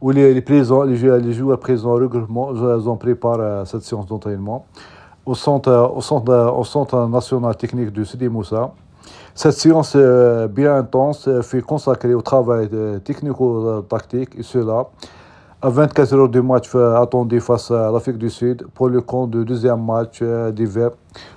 où les, présents, les, joueurs présents régulièrement ont préparé cette séance d'entraînement au centre, national technique du Sidi Moussa. Cette séance euh, bien intense euh, fut consacrée au travail euh, technico-tactique et cela à 24 heures du match attendu face à l'Afrique du Sud pour le compte du deuxième match d'hiver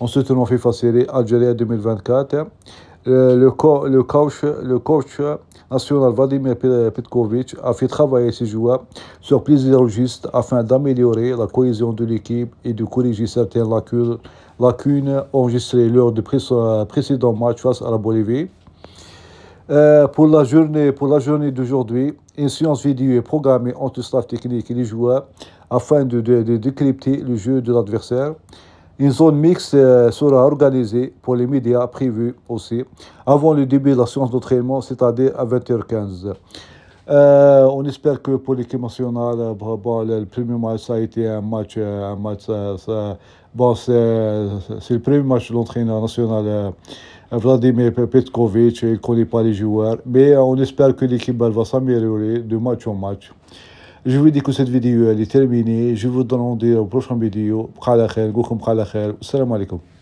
en soutenant FIFA Série Algérie 2024. Euh, le, coach, national Vladimir Petkovic a fait travailler ses joueurs sur plusieurs registres afin d'améliorer la cohésion de l'équipe et de corriger certaines lacunes, enregistrées lors du précédent match face à la Bolivie. Euh, pour la journée, journée d'aujourd'hui, une séance vidéo est programmée entre staff technique et les joueurs afin de décrypter le jeu de l'adversaire. Une zone mixte euh, sera organisée pour les médias prévus aussi avant le début de la séance d'entraînement, c'est-à-dire à 20h15. Euh, on espère que pour l'équipe nationale, euh, bah, bah, le premier match, ça a été un match, c'est le premier match de l'entraîneur national. Vladimir Petkovic, il ne connaît pas les joueurs, mais on espère que l'équipe va s'améliorer de match en match. Je vous dis que cette vidéo est terminée. Je vous donne rendez-vous au prochain vidéo. Bqa la khair, goukoum bqa